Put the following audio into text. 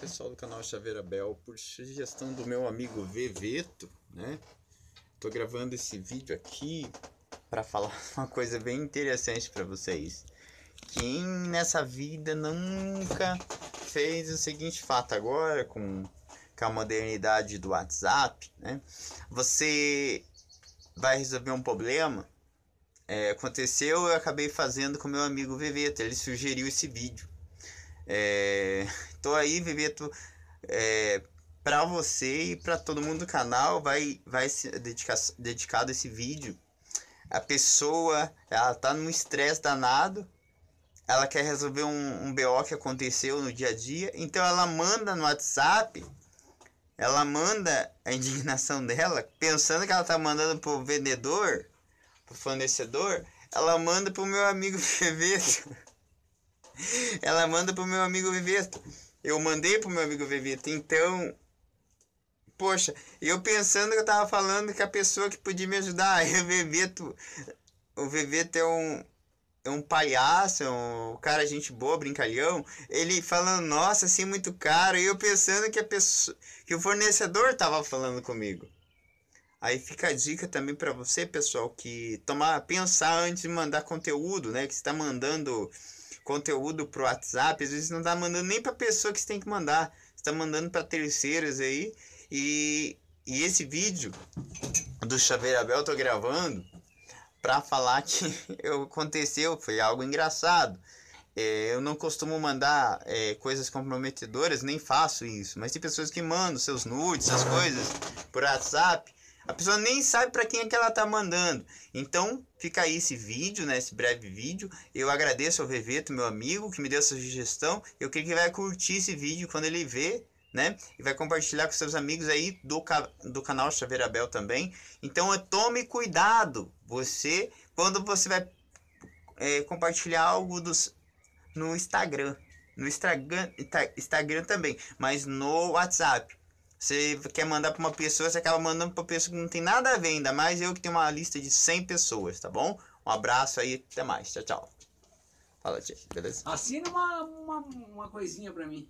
pessoal do canal Chaveira Bel, por sugestão do meu amigo Veveto, né? Tô gravando esse vídeo aqui para falar uma coisa bem interessante para vocês. Quem nessa vida nunca fez o seguinte fato agora com, com a modernidade do WhatsApp, né? Você vai resolver um problema. É, aconteceu, eu acabei fazendo com meu amigo Veveto, ele sugeriu esse vídeo. É, tô aí, Bebeto, é, para você e para todo mundo do canal. Vai, vai ser dedicado esse vídeo. A pessoa, ela tá num estresse danado. Ela quer resolver um, um BO que aconteceu no dia a dia. Então ela manda no WhatsApp. Ela manda a indignação dela, pensando que ela tá mandando pro vendedor, pro fornecedor. Ela manda pro meu amigo Bebeto. Ela manda pro meu amigo Bebeto Eu mandei pro meu amigo Bebeto Então, poxa, eu pensando que eu tava falando que a pessoa que podia me ajudar é o Bebeto O Bebeto é um, é um palhaço, é um cara gente boa, brincalhão. Ele falando, nossa, assim, é muito caro. E eu pensando que, a pessoa, que o fornecedor tava falando comigo. Aí fica a dica também para você, pessoal, que tomar, pensar antes de mandar conteúdo, né? Que está mandando conteúdo pro WhatsApp, às vezes não tá mandando nem pra pessoa que você tem que mandar. Você tá mandando para terceiras aí. E, e esse vídeo do Xavier Abel eu tô gravando para falar que aconteceu, foi algo engraçado. É, eu não costumo mandar é, coisas comprometedoras, nem faço isso, mas tem pessoas que mandam seus nudes, essas coisas, por WhatsApp. A pessoa nem sabe para quem é que ela tá mandando. Então, fica aí esse vídeo, né, esse breve vídeo. Eu agradeço ao Veveto, meu amigo, que me deu essa sugestão. Eu creio que vai curtir esse vídeo quando ele vê, né? E vai compartilhar com seus amigos aí do, ca do canal Chaveira também. Então, tome cuidado, você, quando você vai é, compartilhar algo dos, no Instagram. No Instagram, Instagram também, mas no WhatsApp você quer mandar para uma pessoa, você acaba mandando para pessoa que não tem nada a ver ainda mais. Eu que tenho uma lista de 100 pessoas, tá bom? Um abraço aí, até mais. Tchau, tchau. Fala, tia. Beleza? Assina uma, uma, uma coisinha para mim.